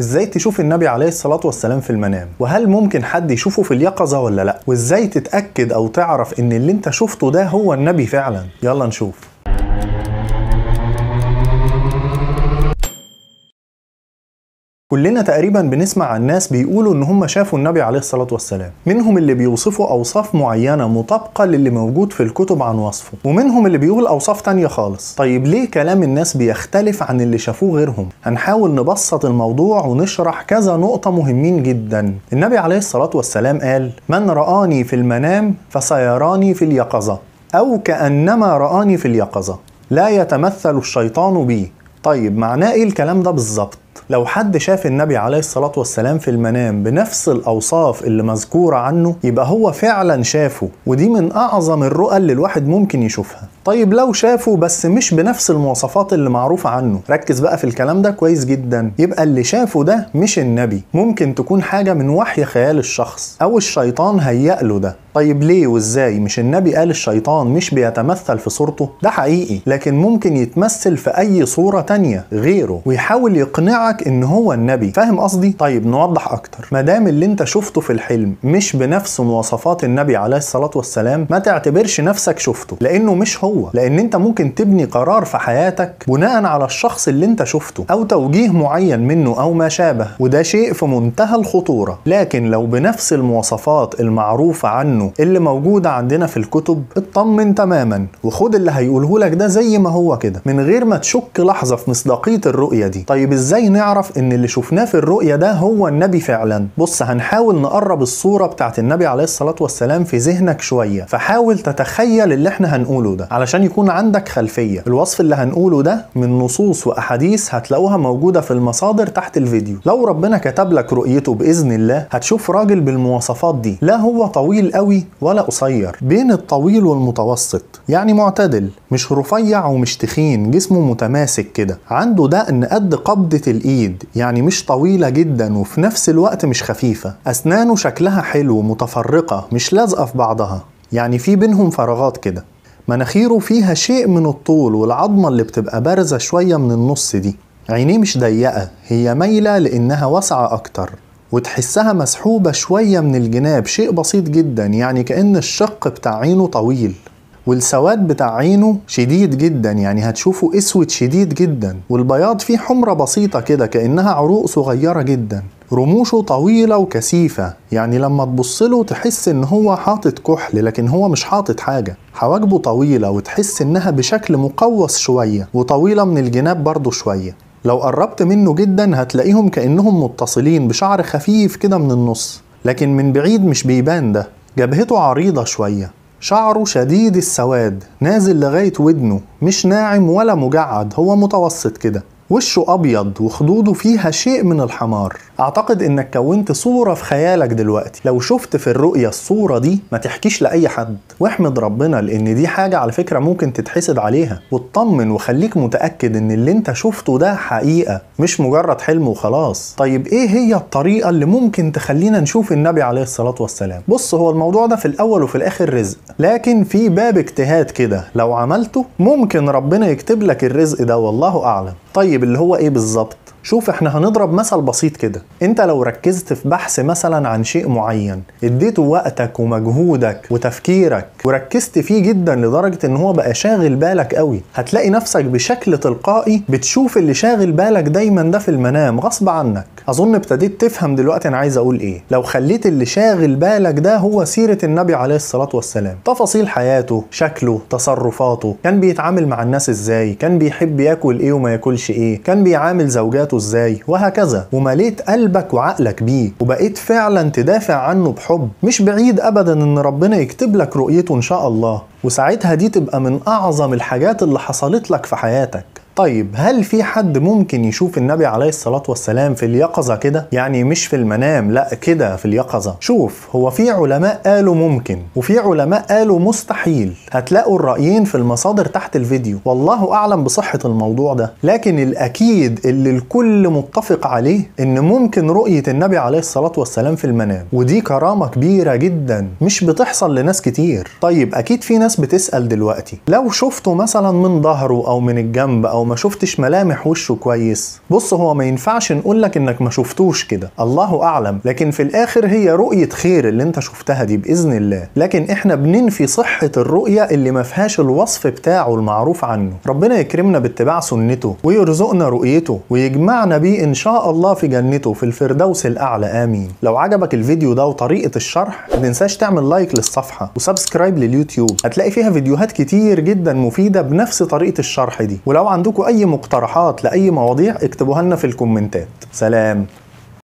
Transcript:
ازاي تشوف النبي عليه الصلاة والسلام في المنام وهل ممكن حد يشوفه في اليقظة ولا لا وازاي تتأكد او تعرف ان اللي انت شفته ده هو النبي فعلا يلا نشوف كلنا تقريبا بنسمع عن ناس بيقولوا ان هم شافوا النبي عليه الصلاه والسلام منهم اللي بيوصفوا اوصاف معينه مطابقه للي موجود في الكتب عن وصفه ومنهم اللي بيقول اوصاف تانية خالص طيب ليه كلام الناس بيختلف عن اللي شافوه غيرهم هنحاول نبسط الموضوع ونشرح كذا نقطه مهمين جدا النبي عليه الصلاه والسلام قال من رآني في المنام فسيراني في اليقظه او كانما رآني في اليقظه لا يتمثل الشيطان بي طيب معناه ايه الكلام ده بالظبط لو حد شاف النبي عليه الصلاة والسلام في المنام بنفس الأوصاف اللي مذكورة عنه يبقى هو فعلا شافه ودي من أعظم الرؤى اللي الواحد ممكن يشوفها طيب لو شافه بس مش بنفس المواصفات اللي معروفة عنه ركز بقى في الكلام ده كويس جدا يبقى اللي شافه ده مش النبي ممكن تكون حاجة من وحي خيال الشخص أو الشيطان هيأ له ده طيب ليه وازاي مش النبي قال الشيطان مش بيتمثل في صورته ده حقيقي لكن ممكن يتمثل في أي صورة تانية غيره ويحاول يقنعه بتاعك ان هو النبي فاهم قصدي طيب نوضح اكتر ما دام اللي انت شفته في الحلم مش بنفس مواصفات النبي عليه الصلاه والسلام ما تعتبرش نفسك شفته لانه مش هو لان انت ممكن تبني قرار في حياتك بناء على الشخص اللي انت شفته او توجيه معين منه او ما شابه وده شيء في منتهى الخطوره لكن لو بنفس المواصفات المعروفه عنه اللي موجوده عندنا في الكتب اطمن تماما وخد اللي هيقوله لك ده زي ما هو كده من غير ما تشك لحظه في مصداقيه الرؤيه دي طيب ازاي نعرف ان اللي شفناه في الرؤية ده هو النبي فعلا بص هنحاول نقرب الصورة بتاعت النبي عليه الصلاة والسلام في ذهنك شوية فحاول تتخيل اللي احنا هنقوله ده علشان يكون عندك خلفية الوصف اللي هنقوله ده من نصوص واحاديث هتلاقوها موجودة في المصادر تحت الفيديو لو ربنا كتب لك رؤيته بإذن الله هتشوف راجل بالمواصفات دي لا هو طويل قوي ولا قصير بين الطويل والمتوسط يعني معتدل مش رفيع ومش تخين جسمه متماسك كده عنده دقن قد قبضة الايد يعني مش طويله جدا وفي نفس الوقت مش خفيفه اسنانه شكلها حلو متفرقه مش لازقه في بعضها يعني في بينهم فراغات كده مناخيره فيها شيء من الطول والعظمه اللي بتبقى بارزه شويه من النص دي عينيه مش ضيقه هي مايله لانها واسعه اكتر وتحسها مسحوبه شويه من الجناب شيء بسيط جدا يعني كان الشق بتاع عينه طويل والسواد بتاع عينه شديد جدا يعني هتشوفه اسود شديد جدا والبياض فيه حمرة بسيطة كده كأنها عروق صغيرة جدا رموشه طويلة وكثيفة يعني لما تبص له تحس ان هو حاطط كحل لكن هو مش حاطط حاجة حواجبه طويلة وتحس انها بشكل مقوس شوية وطويلة من الجناب برضه شوية لو قربت منه جدا هتلاقيهم كأنهم متصلين بشعر خفيف كده من النص لكن من بعيد مش بيبان ده جبهته عريضة شوية شعره شديد السواد نازل لغاية ودنه مش ناعم ولا مجعد هو متوسط كده وشه ابيض وخدوده فيها شيء من الحمار اعتقد انك كونت صوره في خيالك دلوقتي لو شفت في الرؤيه الصوره دي ما تحكيش لاي حد واحمد ربنا لان دي حاجه على فكره ممكن تتحسد عليها واطمن وخليك متاكد ان اللي انت شفته ده حقيقه مش مجرد حلم وخلاص طيب ايه هي الطريقه اللي ممكن تخلينا نشوف النبي عليه الصلاه والسلام بص هو الموضوع ده في الاول وفي الاخر رزق لكن في باب اجتهاد كده لو عملته ممكن ربنا يكتب لك الرزق ده والله اعلم طيب اللي هو ايه بالظبط شوف احنا هنضرب مثل بسيط كده انت لو ركزت في بحث مثلا عن شيء معين اديته وقتك ومجهودك وتفكيرك وركزت فيه جدا لدرجة ان هو بقى شاغل بالك قوي هتلاقي نفسك بشكل تلقائي بتشوف اللي شاغل بالك دايما ده في المنام غصب عنك اظن ابتديت تفهم دلوقتي انا عايز اقول ايه لو خليت اللي شاغل بالك ده هو سيرة النبي عليه الصلاة والسلام تفاصيل حياته شكله تصرفاته كان بيتعامل مع الناس ازاي كان بيحب ياكل ايه وما ياكلش ايه كان بيعامل زوجاته حياته ازاي وهكذا ومليت قلبك وعقلك بيه وبقيت فعلا تدافع عنه بحب مش بعيد ابدا ان ربنا يكتب لك رؤيته ان شاء الله وساعتها دي تبقى من اعظم الحاجات اللي حصلت لك في حياتك طيب هل في حد ممكن يشوف النبي عليه الصلاة والسلام في اليقظة كده؟ يعني مش في المنام لا كده في اليقظة شوف هو في علماء قالوا ممكن وفي علماء قالوا مستحيل هتلاقوا الرأيين في المصادر تحت الفيديو والله أعلم بصحة الموضوع ده لكن الأكيد اللي الكل متفق عليه إن ممكن رؤية النبي عليه الصلاة والسلام في المنام ودي كرامة كبيرة جدا مش بتحصل لناس كتير طيب أكيد في ناس بتسأل دلوقتي لو شفته مثلا من ظهره أو من الجنب أو ما شفتش ملامح وشه كويس بص هو ما ينفعش نقول لك انك ما شفتوش كده الله اعلم لكن في الاخر هي رؤيه خير اللي انت شفتها دي باذن الله لكن احنا بننفي صحه الرؤيه اللي ما فيهاش الوصف بتاعه المعروف عنه ربنا يكرمنا باتباع سنته ويرزقنا رؤيته ويجمعنا بيه ان شاء الله في جنته في الفردوس الاعلى امين لو عجبك الفيديو ده وطريقه الشرح ما تنساش تعمل لايك للصفحه وسبسكرايب لليوتيوب هتلاقي فيها فيديوهات كتير جدا مفيده بنفس طريقه الشرح دي ولو عندك عندكم اي مقترحات لاي مواضيع اكتبوها لنا في الكومنتات سلام